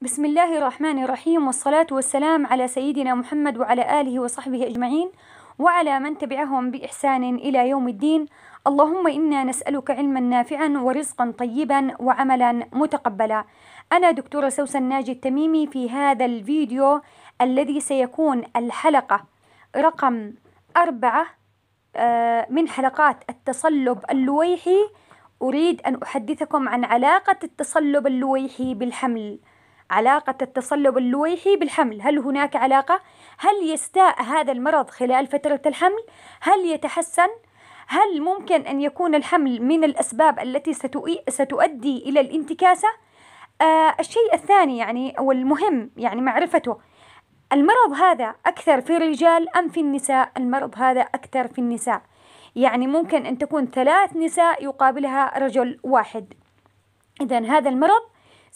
بسم الله الرحمن الرحيم والصلاة والسلام على سيدنا محمد وعلى آله وصحبه أجمعين وعلى من تبعهم بإحسان إلى يوم الدين اللهم إنا نسألك علما نافعا ورزقا طيبا وعملا متقبلا أنا دكتورة سوسن ناجي التميمي في هذا الفيديو الذي سيكون الحلقة رقم أربعة من حلقات التصلب اللويحي أريد أن أحدثكم عن علاقة التصلب اللويحي بالحمل علاقة التصلب اللويحي بالحمل هل هناك علاقة؟ هل يستاء هذا المرض خلال فترة الحمل؟ هل يتحسن؟ هل ممكن أن يكون الحمل من الأسباب التي ستؤدي إلى الانتكاسة؟ آه الشيء الثاني يعني والمهم يعني معرفته المرض هذا أكثر في الرجال أم في النساء؟ المرض هذا أكثر في النساء يعني ممكن أن تكون ثلاث نساء يقابلها رجل واحد إذا هذا المرض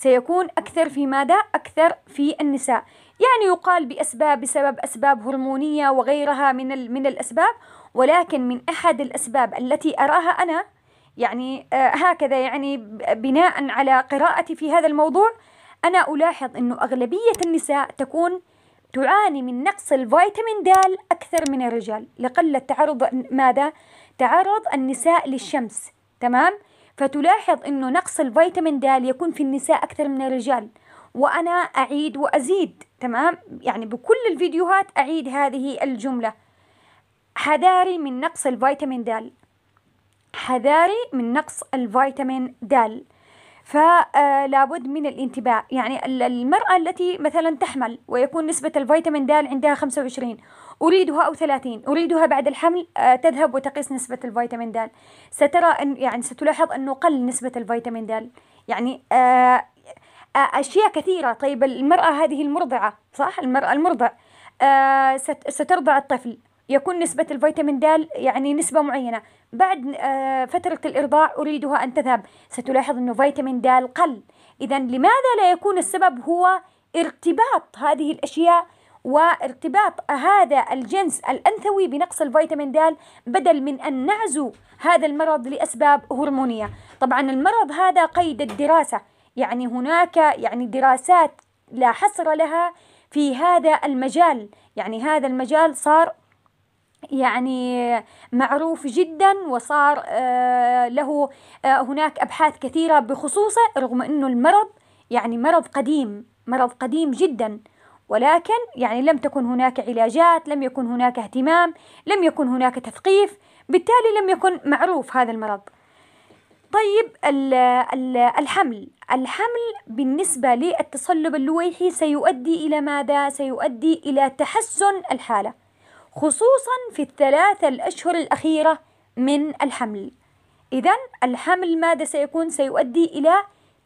سيكون أكثر في ماذا؟ أكثر في النساء يعني يقال بأسباب بسبب أسباب هرمونية وغيرها من, من الأسباب ولكن من أحد الأسباب التي أراها أنا يعني آه، هكذا يعني بناء على قراءتي في هذا الموضوع أنا ألاحظ أنه أغلبية النساء تكون تعاني من نقص الفيتامين د أكثر من الرجال لقلة تعرض ماذا؟ تعرض النساء للشمس تمام؟ فتلاحظ أنه نقص الفيتامين د يكون في النساء أكثر من الرجال وأنا أعيد وأزيد تمام يعني بكل الفيديوهات أعيد هذه الجملة حذاري من نقص الفيتامين د حذاري من نقص الفيتامين د فلا آه، بد من الانتباه يعني المرأة التي مثلا تحمل ويكون نسبة الفيتامين د عندها 25 أريدها أو 30 أريدها بعد الحمل آه، تذهب وتقيس نسبة الفيتامين د سترى أن يعني ستلاحظ أنه قل نسبة الفيتامين د يعني آه، أشياء كثيرة طيب المرأة هذه المرضعة صح المرأة المرضع سترضع الطفل يكون نسبة الفيتامين د يعني نسبة معينة بعد آه، فترة الإرضاع أريدها أن تذهب ستلاحظ أنه فيتامين د قل إذا لماذا لا يكون السبب هو ارتباط هذه الأشياء وارتباط هذا الجنس الأنثوي بنقص الفيتامين د بدل من أن نعزو هذا المرض لأسباب هرمونية طبعا المرض هذا قيد الدراسة يعني هناك يعني دراسات لا حصر لها في هذا المجال يعني هذا المجال صار يعني معروف جدا وصار آه، له آه، هناك ابحاث كثيره بخصوصه رغم انه المرض يعني مرض قديم مرض قديم جدا ولكن يعني لم تكن هناك علاجات لم يكن هناك اهتمام لم يكن هناك تثقيف بالتالي لم يكن معروف هذا المرض طيب الحمل الحمل بالنسبة للتصلب اللويحي سيؤدي إلى ماذا؟ سيؤدي إلى تحسن الحالة خصوصا في الثلاثة الأشهر الأخيرة من الحمل إذا الحمل ماذا سيكون؟ سيؤدي إلى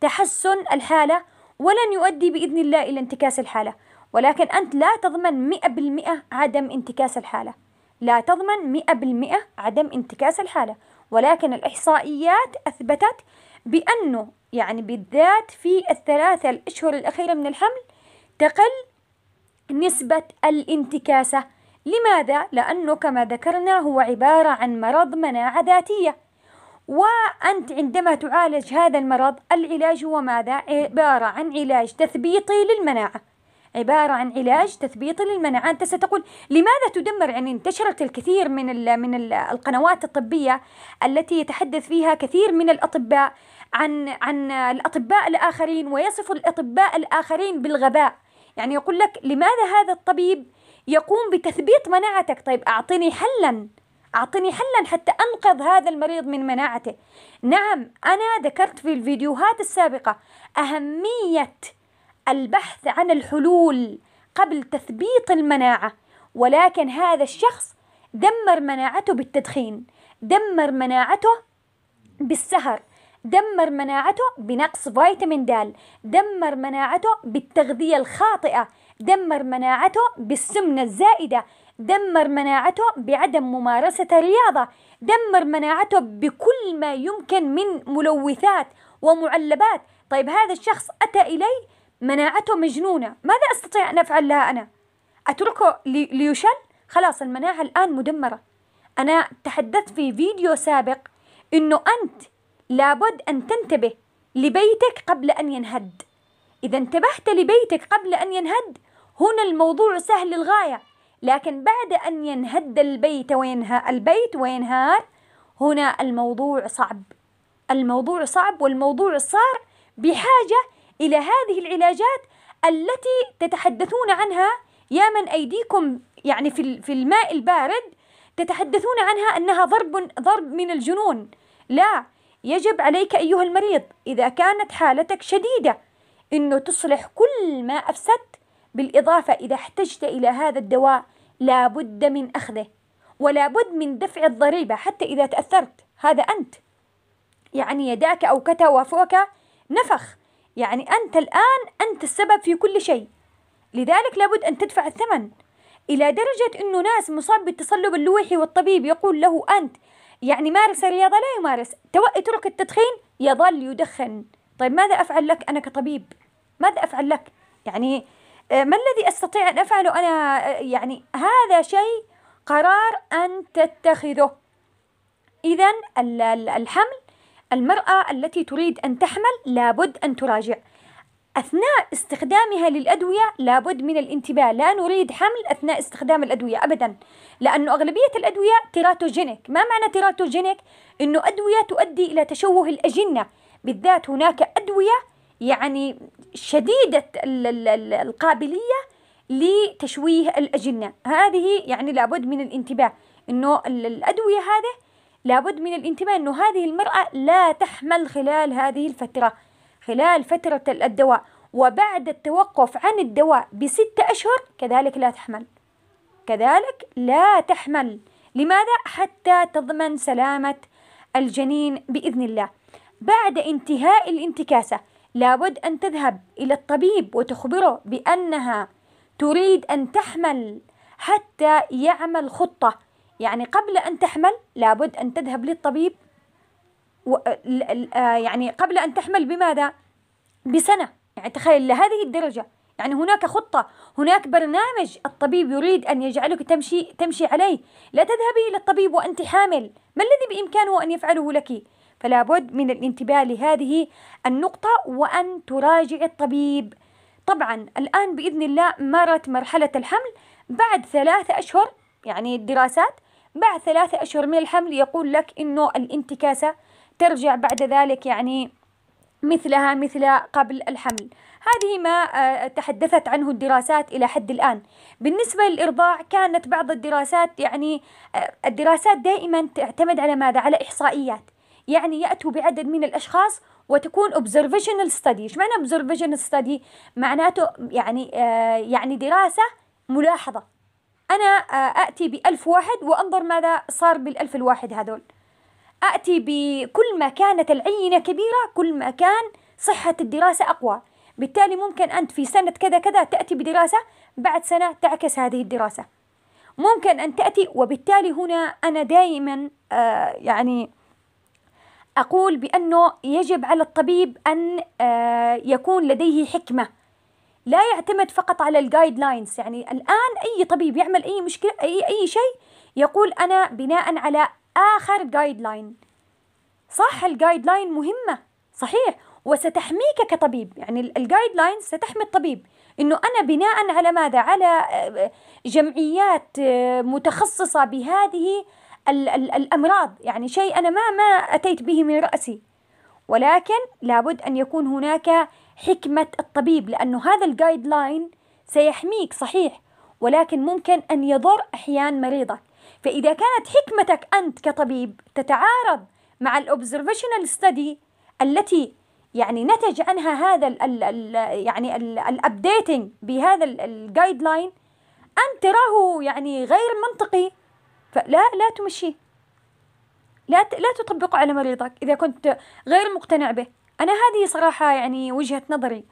تحسن الحالة ولن يؤدي بإذن الله إلى انتكاس الحالة ولكن أنت لا تضمن مئة بالمئة عدم انتكاس الحالة لا تضمن مئة بالمئة عدم انتكاس الحالة ولكن الإحصائيات أثبتت بأنه يعني بالذات في الثلاثة الأشهر الأخيرة من الحمل تقل نسبة الانتكاسة لماذا؟ لأنه كما ذكرنا هو عبارة عن مرض مناعة ذاتية وأنت عندما تعالج هذا المرض العلاج هو ماذا؟ عبارة عن علاج تثبيطي للمناعة عبارة عن علاج تثبيطي للمناعة أنت ستقول لماذا تدمر يعني انتشرت الكثير من الـ من الـ القنوات الطبية التي يتحدث فيها كثير من الأطباء عن عن الأطباء الآخرين ويصف الأطباء الآخرين بالغباء يعني يقول لك لماذا هذا الطبيب يقوم بتثبيت مناعتك طيب أعطني حلا أعطني حلا حتى أنقذ هذا المريض من مناعته نعم أنا ذكرت في الفيديوهات السابقة أهمية البحث عن الحلول قبل تثبيط المناعة ولكن هذا الشخص دمر مناعته بالتدخين دمر مناعته بالسهر دمر مناعته بنقص فيتامين د دمر مناعته بالتغذية الخاطئة دمر مناعته بالسمنة الزائدة دمر مناعته بعدم ممارسة الرياضة دمر مناعته بكل ما يمكن من ملوثات ومعلبات طيب هذا الشخص أتى إلي مناعته مجنونة ماذا أستطيع أن أفعل لها أنا أتركه ليشل خلاص المناعة الآن مدمرة أنا تحدثت في فيديو سابق أنه أنت لابد أن تنتبه لبيتك قبل أن ينهد إذا انتبهت لبيتك قبل أن ينهد هنا الموضوع سهل للغاية لكن بعد أن ينهد البيت وينهى البيت وينهار هنا الموضوع صعب الموضوع صعب والموضوع صار بحاجة إلى هذه العلاجات التي تتحدثون عنها يا من أيديكم يعني في في الماء البارد تتحدثون عنها أنها ضرب ضرب من الجنون لا يجب عليك أيها المريض إذا كانت حالتك شديدة أنه تصلح كل ما أفسدت بالإضافة إذا احتجت إلى هذا الدواء لا بد من أخذه ولا بد من دفع الضريبة حتى إذا تأثرت هذا أنت يعني يداك أو كتوافك نفخ يعني أنت الآن أنت السبب في كل شيء لذلك لابد أن تدفع الثمن إلى درجة أنه ناس مصاب بالتصلب اللوحي والطبيب يقول له أنت يعني مارس الرياضة لا يمارس اترك التدخين يظل يدخن طيب ماذا أفعل لك أنا كطبيب ماذا أفعل لك يعني آه، ما الذي استطيع ان افعله انا آه، يعني هذا شيء قرار ان تتخذه اذا الحمل المراه التي تريد ان تحمل لابد ان تراجع أثناء استخدامها للأدوية لابد من الانتباه لا نريد حمل أثناء استخدام الأدوية أبدا لأنه أغلبية الأدوية تيراتوجينيك ما معنى تيراتوجينيك؟ أنه أدوية تؤدي إلى تشوه الأجنة بالذات هناك أدوية يعني شديدة القابلية لتشويه الأجنة هذه يعني لابد من الانتباه أنه الأدوية هذه لابد من الانتباه أنه هذه المرأة لا تحمل خلال هذه الفترة خلال فترة الدواء وبعد التوقف عن الدواء بستة أشهر كذلك لا تحمل كذلك لا تحمل لماذا؟ حتى تضمن سلامة الجنين بإذن الله بعد انتهاء الانتكاسة لابد أن تذهب إلى الطبيب وتخبره بأنها تريد أن تحمل حتى يعمل خطة يعني قبل أن تحمل لابد أن تذهب للطبيب و... آه، يعني قبل أن تحمل بماذا؟ بسنة يعني تخيل لهذه الدرجة يعني هناك خطة هناك برنامج الطبيب يريد أن يجعلك تمشي تمشي عليه لا تذهبي إلى الطبيب وأنت حامل ما الذي بإمكانه أن يفعله لك؟ فلا بد من الانتباه لهذه النقطة وأن تراجع الطبيب طبعا الآن بإذن الله مرت مرحلة الحمل بعد ثلاثة أشهر يعني الدراسات بعد ثلاثة أشهر من الحمل يقول لك إنه الانتكاسة ترجع بعد ذلك يعني مثلها مثل قبل الحمل هذه ما آه، تحدثت عنه الدراسات إلى حد الآن بالنسبة للإرضاع كانت بعض الدراسات يعني آه، الدراسات دائما تعتمد على ماذا؟ على إحصائيات يعني يأتوا بعدد من الأشخاص وتكون observational study إيش معنى observational study؟ معناته يعني آه يعني دراسة ملاحظة أنا آه أأتي بألف واحد وأنظر ماذا صار بالألف الواحد هذول أتي بكل ما كانت العينة كبيرة كل ما كان صحة الدراسة أقوى بالتالي ممكن أنت في سنة كذا كذا تأتي بدراسة بعد سنة تعكس هذه الدراسة ممكن أن تأتي وبالتالي هنا أنا دائما آه يعني أقول بأنه يجب على الطبيب أن آه، يكون لديه حكمة لا يعتمد فقط على الجايد لاينز يعني الآن أي طبيب يعمل أي مشكلة أي أي شيء يقول أنا بناء على آخر جايد لاين صح الجايد لاين مهمة صحيح وستحميك كطبيب يعني الجايد لاين ستحمي الطبيب انه انا بناء على ماذا على آه، جمعيات آه، متخصصه بهذه ال ال الأمراض يعني شيء أنا ما ما أتيت به من رأسي ولكن لابد أن يكون هناك حكمة الطبيب لأنه هذا الجايد لاين سيحميك صحيح ولكن ممكن أن يضر أحيان مريضك فإذا كانت حكمتك أنت كطبيب تتعارض مع الأوبزرفيشنال ستدي التي يعني نتج عنها هذا ال ال يعني الابديتنج بهذا الجايد لاين انت تراه يعني غير منطقي فلا لا تمشيه لا لا تطبقه على مريضك إذا كنت غير مقتنع به أنا هذه صراحة يعني وجهة نظري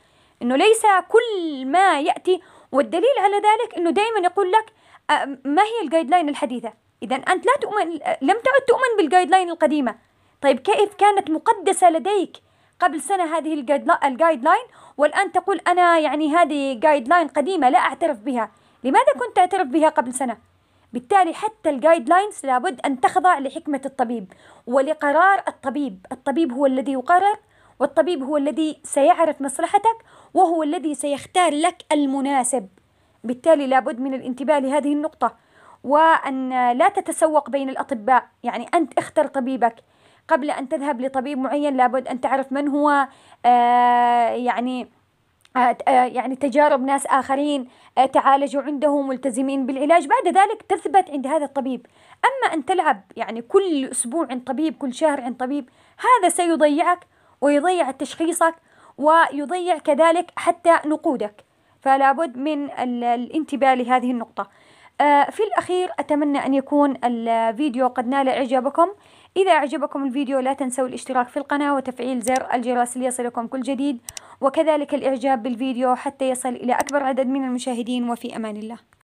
إنه ليس كل ما يأتي والدليل على ذلك إنه دائما يقول لك ما هي الجايد لاين الحديثة إذا أنت لا تؤمن لم تعد تؤمن بالجايد لاين القديمة طيب كيف كانت مقدسة لديك قبل سنة هذه الجايد لاين والآن تقول أنا يعني هذه جايد لاين قديمة لا أعترف بها لماذا كنت تعترف بها قبل سنة؟ بالتالي حتى الجايد لاينز لابد أن تخضع لحكمة الطبيب ولقرار الطبيب الطبيب هو الذي يقرر والطبيب هو الذي سيعرف مصلحتك وهو الذي سيختار لك المناسب بالتالي لابد من الانتباه لهذه النقطة وأن لا تتسوق بين الأطباء يعني أنت اختر طبيبك قبل أن تذهب لطبيب معين لابد أن تعرف من هو آه يعني آه، آه، يعني تجارب ناس آخرين آه، تعالجوا عندهم ملتزمين بالعلاج بعد ذلك تثبت عند هذا الطبيب أما أن تلعب يعني كل أسبوع عند طبيب كل شهر عند طبيب هذا سيضيعك ويضيع تشخيصك ويضيع كذلك حتى نقودك فلا بد من الانتباه لهذه النقطة في الأخير أتمنى أن يكون الفيديو قد نال إعجابكم إذا أعجبكم الفيديو لا تنسوا الاشتراك في القناة وتفعيل زر الجرس ليصلكم كل جديد وكذلك الإعجاب بالفيديو حتى يصل إلى أكبر عدد من المشاهدين وفي أمان الله